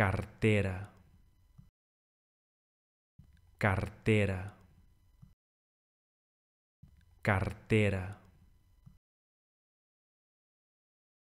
cartera, cartera, cartera.